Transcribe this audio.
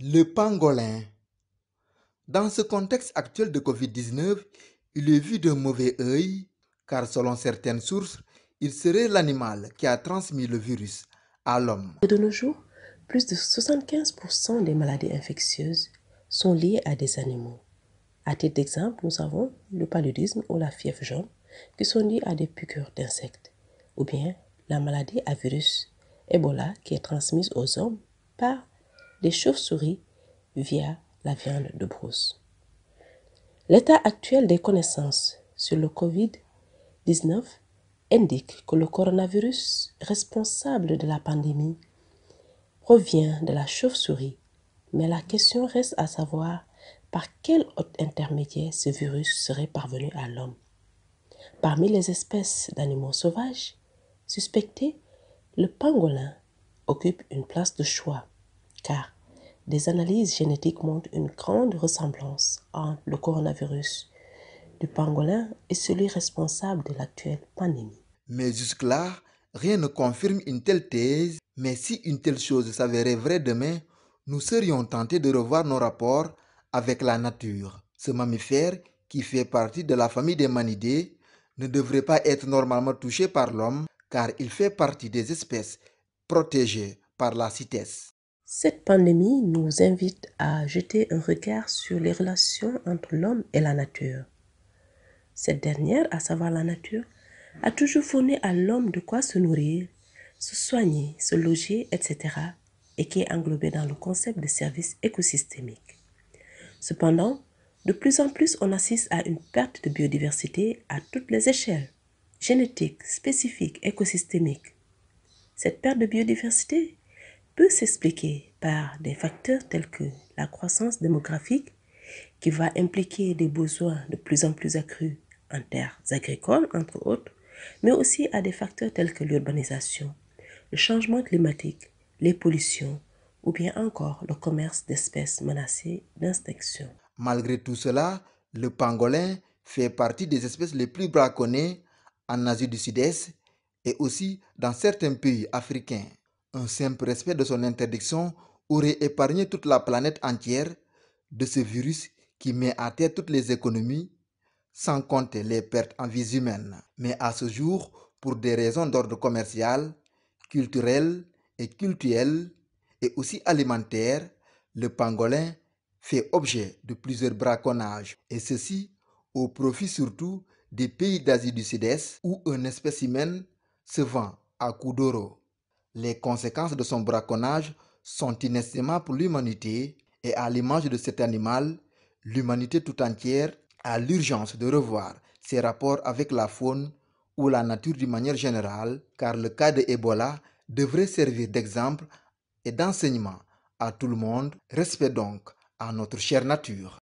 Le pangolin. Dans ce contexte actuel de Covid-19, il est vu d'un mauvais œil, car selon certaines sources, il serait l'animal qui a transmis le virus à l'homme. De nos jours, plus de 75% des maladies infectieuses sont liées à des animaux. À titre d'exemple, nous avons le paludisme ou la fièvre jaune qui sont liées à des piqûres d'insectes, ou bien la maladie à virus Ebola qui est transmise aux hommes par des chauves-souris via la viande de brousse. L'état actuel des connaissances sur le Covid-19 indique que le coronavirus responsable de la pandémie provient de la chauve-souris, mais la question reste à savoir par quel autre intermédiaire ce virus serait parvenu à l'homme. Parmi les espèces d'animaux sauvages suspectés, le pangolin occupe une place de choix, car des analyses génétiques montrent une grande ressemblance entre le coronavirus du pangolin et celui responsable de l'actuelle pandémie. Mais jusque-là, rien ne confirme une telle thèse, mais si une telle chose s'avérait vraie demain, nous serions tentés de revoir nos rapports avec la nature. Ce mammifère, qui fait partie de la famille des manidés, ne devrait pas être normalement touché par l'homme car il fait partie des espèces protégées par la CITES. Cette pandémie nous invite à jeter un regard sur les relations entre l'homme et la nature. Cette dernière, à savoir la nature, a toujours fourni à l'homme de quoi se nourrir, se soigner, se loger, etc., et qui est englobée dans le concept de services écosystémiques. Cependant, de plus en plus, on assiste à une perte de biodiversité à toutes les échelles, génétiques, spécifiques, écosystémiques. Cette perte de biodiversité peut s'expliquer par des facteurs tels que la croissance démographique qui va impliquer des besoins de plus en plus accrus en terres agricoles, entre autres, mais aussi à des facteurs tels que l'urbanisation, le changement climatique, les pollutions ou bien encore le commerce d'espèces menacées d'extinction. Malgré tout cela, le pangolin fait partie des espèces les plus braconnées en Asie du Sud-Est et aussi dans certains pays africains. Un simple respect de son interdiction aurait épargné toute la planète entière de ce virus qui met à terre toutes les économies, sans compter les pertes en vies humaines. Mais à ce jour, pour des raisons d'ordre commercial, culturel et cultuel, et aussi alimentaire, le pangolin fait objet de plusieurs braconnages, et ceci au profit surtout des pays d'Asie du Sud-Est où un spécimen se vend à coups d'euros. Les conséquences de son braconnage sont inestimables pour l'humanité et à l'image de cet animal, l'humanité tout entière a l'urgence de revoir ses rapports avec la faune ou la nature d'une manière générale, car le cas de Ebola devrait servir d'exemple et d'enseignement à tout le monde. Respect donc à notre chère nature.